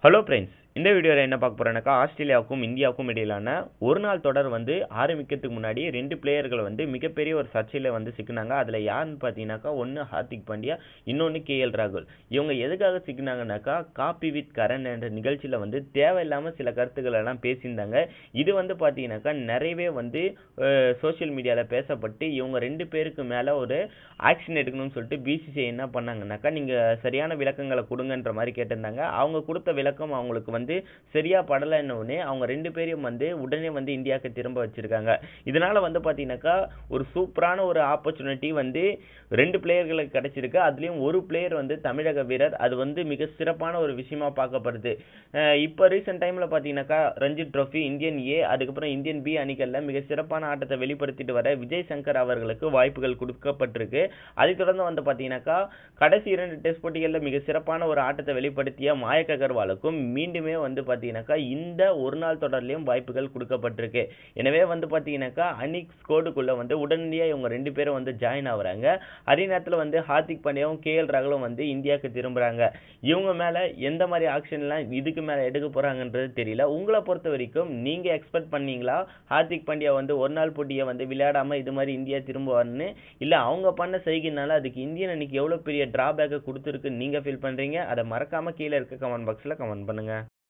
Hello friends, இந்த வீடியோவில் என்ன பார்க்க போகிறேன்னாக்கா ஆஸ்திரேலியாவுக்கும் இந்தியாவுக்கும் இடையிலான ஒரு நாள் தொடர் வந்து ஆரம்பிக்கிறதுக்கு முன்னாடி ரெண்டு பிளேயர்கள் வந்து மிகப்பெரிய ஒரு சர்ச்சையில் வந்து சிக்கினாங்க அதில் யாருன்னு பார்த்தீங்கன்னாக்கா ஒன்று ஹார்திக் பாண்டியா இன்னொன்று கே எல் ராகுல் இவங்க எதுக்காக சிக்கினாங்கனாக்கா காப்பி வித் கரண் என்ற நிகழ்ச்சியில் வந்து தேவையில்லாமல் சில கருத்துக்கள் எல்லாம் பேசியிருந்தாங்க இது வந்து பார்த்தீங்கன்னாக்கா நிறையவே வந்து சோஷியல் மீடியாவில் பேசப்பட்டு இவங்க ரெண்டு பேருக்கு மேலே ஒரு ஆக்ஷன் எடுக்கணும்னு சொல்லிட்டு பிசிசிஐ என்ன பண்ணாங்கன்னாக்கா நீங்கள் சரியான விளக்கங்களை கொடுங்கன்ற மாதிரி கேட்டிருந்தாங்க அவங்க கொடுத்த விளக்கம் அவங்களுக்கு வந்து வந்து சரியாக படலைன்னொடனே அவங்க ரெண்டு பேரையும் வந்து உடனே வந்து இந்தியாவுக்கு திரும்ப வச்சுருக்காங்க இதனால் வந்து பார்த்தீங்கன்னாக்கா ஒரு சூப்பரான ஒரு ஆப்பர்ச்சுனிட்டி வந்து ரெண்டு பிளேயர்களுக்கு கிடச்சிருக்கு அதுலேயும் ஒரு பிளேயர் வந்து தமிழக வீரர் அது வந்து மிக சிறப்பான ஒரு விஷயமா பார்க்கப்படுது இப்போ ரீசெண்ட் டைமில் பார்த்தீங்கன்னாக்கா ரஞ்சித் ட்ரோஃபி இந்தியன் ஏ அதுக்கப்புறம் இந்தியன் பி அணிகளில் மிக சிறப்பான ஆட்டத்தை வெளிப்படுத்திட்டு வர விஜய் சங்கர் அவர்களுக்கு வாய்ப்புகள் கொடுக்கப்பட்டிருக்கு அதை தொடர்ந்து வந்து பார்த்தீங்கன்னாக்கா கடைசி இரண்டு டெஸ்ட் போட்டிகளில் மிக சிறப்பான ஒரு ஆட்டத்தை வெளிப்படுத்திய மாயக் அகர்வாலுக்கும் மீண்டுமே வந்து பார்த்தீங்கன்னாக்கா இந்த ஒரு நாள் தொடர்லையும் வாய்ப்புகள் கொடுக்கப்பட்டிருக்கு எனவே வந்து பார்த்தீங்கன்னாக்கா அனிக் ஸ்கோடுக்குள்ளே வந்து உடனடியாக இவங்க ரெண்டு பேரும் வந்து ஜாயின் ஆகுறாங்க அதே நேரத்தில் வந்து ஹார்திக் பாண்டியாவும் கே எல் ராகுலும் வந்து இந்தியாவுக்கு திரும்புகிறாங்க இவங்க மேலே எந்த மாதிரி ஆக்ஷன்லாம் இதுக்கு மேலே எடுக்க போகிறாங்கன்றது தெரியல உங்களை பொறுத்த வரைக்கும் நீங்கள் எக்ஸ்பெக்ட் பண்ணீங்களா ஹார்திக் பாண்டியா வந்து ஒரு நாள் போட்டியை வந்து விளையாடாமல் இது மாதிரி இந்தியா திரும்புவார்னு இல்லை அவங்க பண்ண செய்கினால அதுக்கு இந்தியன் அன்னைக்கு எவ்வளோ பெரிய ட்ராபேக்கை கொடுத்துருக்கு நீங்கள் ஃபீல் பண்ணுறீங்க அதை மறக்காமல் கீழே இருக்க கமெண்ட் பாக்ஸில் கமெண்ட் பண்ணுங்கள்